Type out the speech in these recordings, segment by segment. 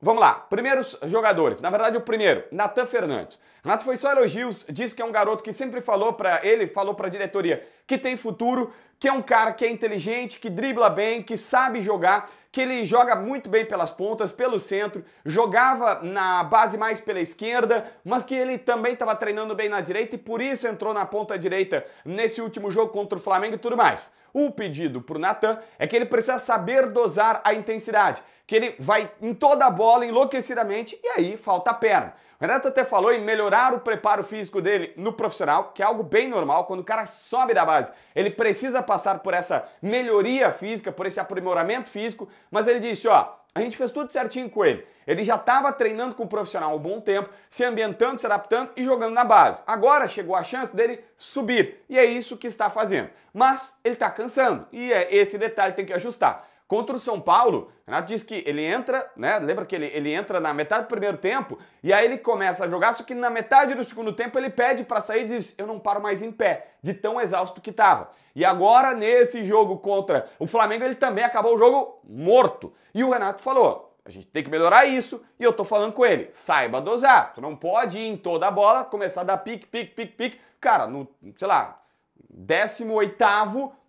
Vamos lá, primeiros jogadores. Na verdade, o primeiro, Natan Fernandes. Renato foi só elogios, disse que é um garoto que sempre falou para ele, falou para a diretoria, que tem futuro, que é um cara que é inteligente, que dribla bem, que sabe jogar, que ele joga muito bem pelas pontas, pelo centro, jogava na base mais pela esquerda, mas que ele também estava treinando bem na direita e por isso entrou na ponta direita nesse último jogo contra o Flamengo e tudo mais. O pedido para o Natan é que ele precisa saber dosar a intensidade, que ele vai em toda a bola enlouquecidamente e aí falta a perna. O Renato até falou em melhorar o preparo físico dele no profissional, que é algo bem normal quando o cara sobe da base. Ele precisa passar por essa melhoria física, por esse aprimoramento físico, mas ele disse, ó, a gente fez tudo certinho com ele. Ele já estava treinando com o profissional há um bom tempo, se ambientando, se adaptando e jogando na base. Agora chegou a chance dele subir e é isso que está fazendo. Mas ele está cansando e é esse detalhe que tem que ajustar. Contra o São Paulo, Renato disse que ele entra, né? Lembra que ele, ele entra na metade do primeiro tempo e aí ele começa a jogar, só que na metade do segundo tempo ele pede para sair e diz: Eu não paro mais em pé, de tão exausto que estava. E agora, nesse jogo contra o Flamengo, ele também acabou o jogo morto. E o Renato falou: a gente tem que melhorar isso e eu tô falando com ele. Saiba dosar. Tu não pode ir em toda a bola, começar a dar pique, pique, pique, pique. Cara, no, sei lá, 18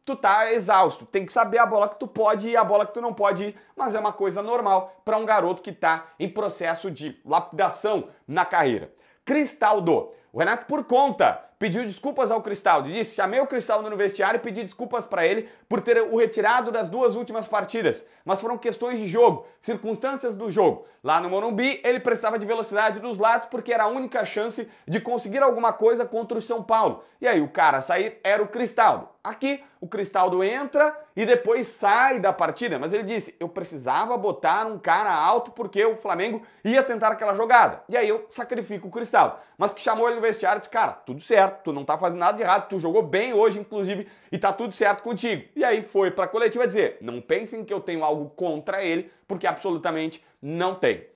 tu tá exausto, tem que saber a bola que tu pode e a bola que tu não pode ir, mas é uma coisa normal para um garoto que tá em processo de lapidação na carreira. Cristaldo, o Renato por conta pediu desculpas ao Cristaldo. Disse: chamei o Cristaldo no vestiário e pedi desculpas para ele por ter o retirado das duas últimas partidas. Mas foram questões de jogo, circunstâncias do jogo. Lá no Morumbi, ele precisava de velocidade dos lados porque era a única chance de conseguir alguma coisa contra o São Paulo. E aí o cara a sair era o Cristaldo. Aqui, o Cristaldo entra e depois sai da partida, mas ele disse: eu precisava botar um cara alto porque o Flamengo ia tentar aquela jogada. E aí eu sacrifico o Cristaldo. Mas que chamou ele no vestiário e disse: cara, tudo certo certo, tu não tá fazendo nada de errado, tu jogou bem hoje, inclusive, e tá tudo certo contigo. E aí foi pra coletiva dizer: não pensem que eu tenho algo contra ele, porque absolutamente não tem.